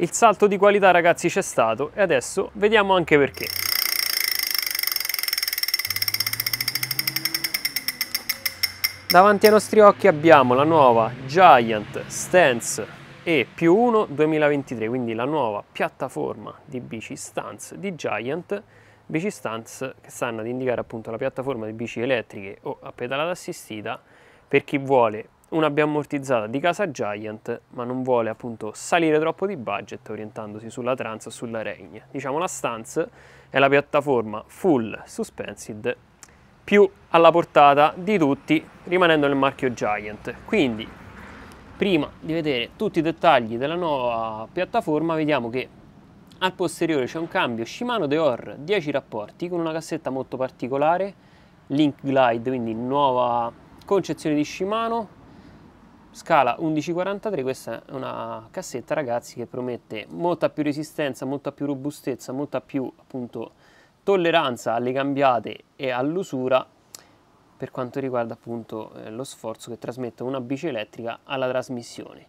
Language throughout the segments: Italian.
Il salto di qualità ragazzi c'è stato e adesso vediamo anche perché. Davanti ai nostri occhi abbiamo la nuova Giant Stance e più 1 2023, quindi la nuova piattaforma di bici Stance di Giant, bici Stance che stanno ad indicare appunto la piattaforma di bici elettriche o a pedalata assistita per chi vuole una B di casa Giant, ma non vuole appunto salire troppo di budget orientandosi sulla Trans o sulla Regne. Diciamo la Stance è la piattaforma full suspensed più alla portata di tutti, rimanendo nel marchio Giant. Quindi, prima di vedere tutti i dettagli della nuova piattaforma, vediamo che al posteriore c'è un cambio Shimano Deor 10 rapporti con una cassetta molto particolare, Link Glide, quindi nuova concezione di Shimano, scala 1143 questa è una cassetta ragazzi che promette molta più resistenza molta più robustezza molta più appunto tolleranza alle cambiate e all'usura per quanto riguarda appunto eh, lo sforzo che trasmette una bici elettrica alla trasmissione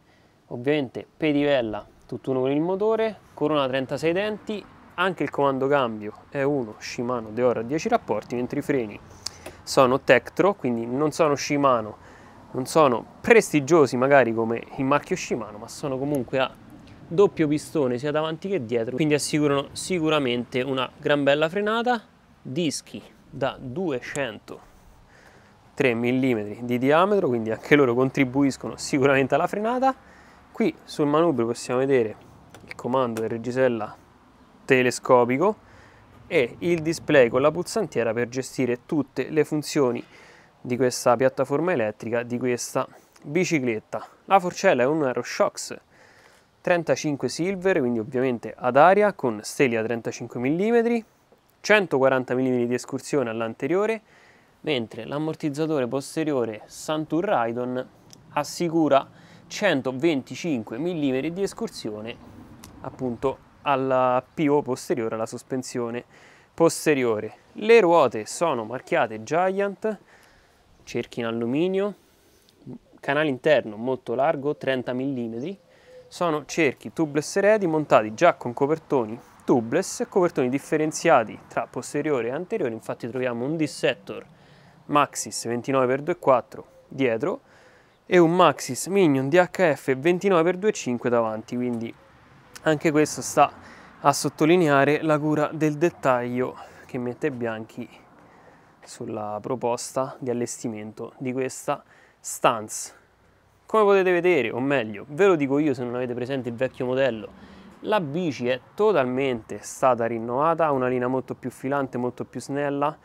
ovviamente pedivella tutt'uno con il motore corona 36 denti anche il comando cambio è uno Shimano Deora a 10 rapporti mentre i freni sono Tektro quindi non sono Shimano non sono prestigiosi magari come il marchio Shimano, ma sono comunque a doppio pistone sia davanti che dietro, quindi assicurano sicuramente una gran bella frenata, dischi da 203 mm di diametro, quindi anche loro contribuiscono sicuramente alla frenata. Qui sul manubrio possiamo vedere il comando del reggisella telescopico e il display con la pulsantiera per gestire tutte le funzioni di questa piattaforma elettrica, di questa bicicletta. La forcella è un Aeroshox 35 silver, quindi ovviamente ad aria, con stella 35 mm, 140 mm di escursione all'anteriore, mentre l'ammortizzatore posteriore Santur Raidon assicura 125 mm di escursione appunto alla PO posteriore, alla sospensione posteriore. Le ruote sono marchiate Giant, cerchi in alluminio, canale interno molto largo 30 mm, sono cerchi tubeless ready montati già con copertoni tubeless, copertoni differenziati tra posteriore e anteriore, infatti troviamo un dissector Maxis 29x2.4 dietro e un Maxis Minion DHF 29x2.5 davanti, quindi anche questo sta a sottolineare la cura del dettaglio che mette Bianchi sulla proposta di allestimento di questa stanza. Come potete vedere, o meglio, ve lo dico io se non avete presente il vecchio modello, la bici è totalmente stata rinnovata, ha una linea molto più filante, molto più snella,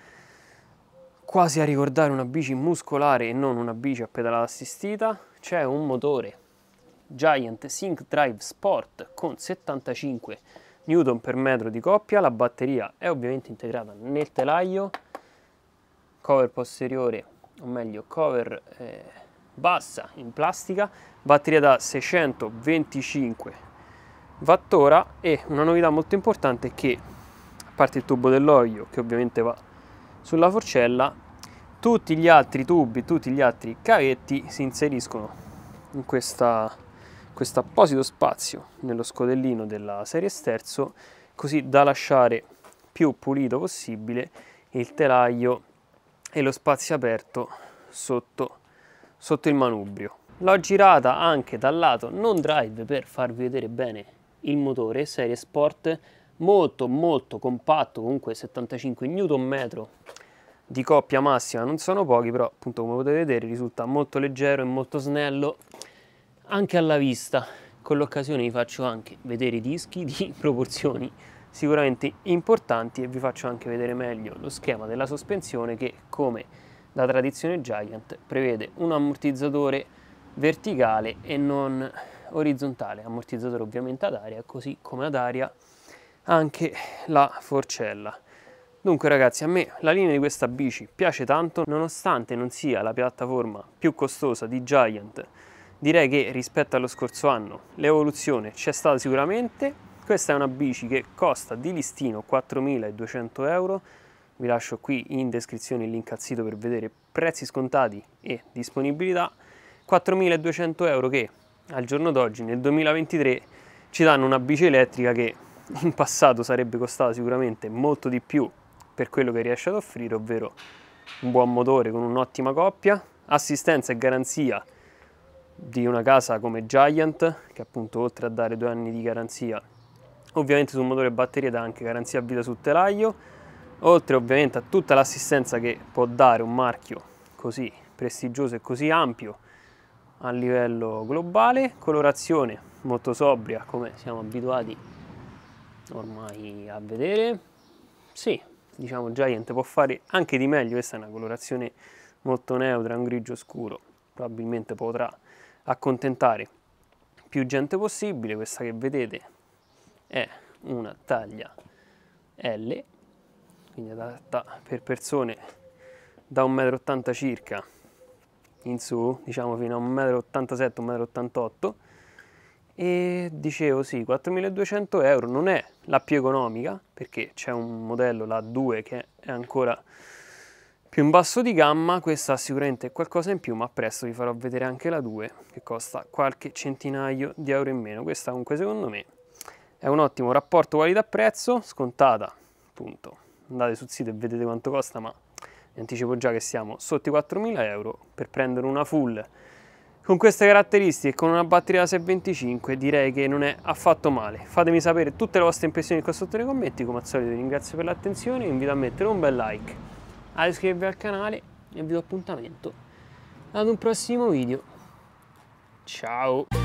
quasi a ricordare una bici muscolare e non una bici a pedalata assistita. C'è un motore Giant Sync Drive Sport con 75 Nm per metro di coppia, la batteria è ovviamente integrata nel telaio cover posteriore o meglio cover eh, bassa in plastica batteria da 625 wattora e una novità molto importante è che a parte il tubo dell'olio che ovviamente va sulla forcella tutti gli altri tubi tutti gli altri cavetti si inseriscono in questa questo apposito spazio nello scodellino della serie sterzo così da lasciare più pulito possibile il telaio e lo spazio aperto sotto, sotto il manubrio. L'ho girata anche dal lato non drive per farvi vedere bene il motore serie sport molto molto compatto comunque 75 Nm di coppia massima non sono pochi però appunto come potete vedere risulta molto leggero e molto snello anche alla vista con l'occasione vi faccio anche vedere i dischi di proporzioni sicuramente importanti e vi faccio anche vedere meglio lo schema della sospensione che come da tradizione Giant prevede un ammortizzatore verticale e non orizzontale, ammortizzatore ovviamente ad aria, così come ad aria anche la forcella. Dunque ragazzi, a me la linea di questa bici piace tanto, nonostante non sia la piattaforma più costosa di Giant, direi che rispetto allo scorso anno l'evoluzione c'è stata sicuramente, questa è una bici che costa di listino 4.200 euro, vi lascio qui in descrizione il link al sito per vedere prezzi scontati e disponibilità, 4.200 euro che al giorno d'oggi nel 2023 ci danno una bici elettrica che in passato sarebbe costata sicuramente molto di più per quello che riesce ad offrire, ovvero un buon motore con un'ottima coppia, assistenza e garanzia di una casa come Giant, che appunto oltre a dare due anni di garanzia Ovviamente sul motore batteria dà anche garanzia vita sul telaio, oltre ovviamente a tutta l'assistenza che può dare un marchio così prestigioso e così ampio a livello globale, colorazione molto sobria come siamo abituati ormai a vedere, sì, diciamo Giant può fare anche di meglio, questa è una colorazione molto neutra, un grigio scuro, probabilmente potrà accontentare più gente possibile, questa che vedete è una taglia L, quindi adatta per persone da 1,80 m circa in su, diciamo fino a 1,87 m, 1,88 m e dicevo sì, 4200 euro non è la più economica perché c'è un modello, la 2, che è ancora più in basso di gamma, questa sicuramente è qualcosa in più ma presto vi farò vedere anche la 2 che costa qualche centinaio di euro in meno, questa comunque secondo me è un ottimo rapporto qualità-prezzo, scontata, appunto. Andate sul sito e vedete quanto costa, ma vi anticipo già che siamo sotto i 4.000 euro per prendere una full con queste caratteristiche, con una batteria da 625, direi che non è affatto male. Fatemi sapere tutte le vostre impressioni qua sotto nei commenti, come al solito vi ringrazio per l'attenzione, vi invito a mettere un bel like, ad iscrivervi al canale e vi do appuntamento ad un prossimo video. Ciao!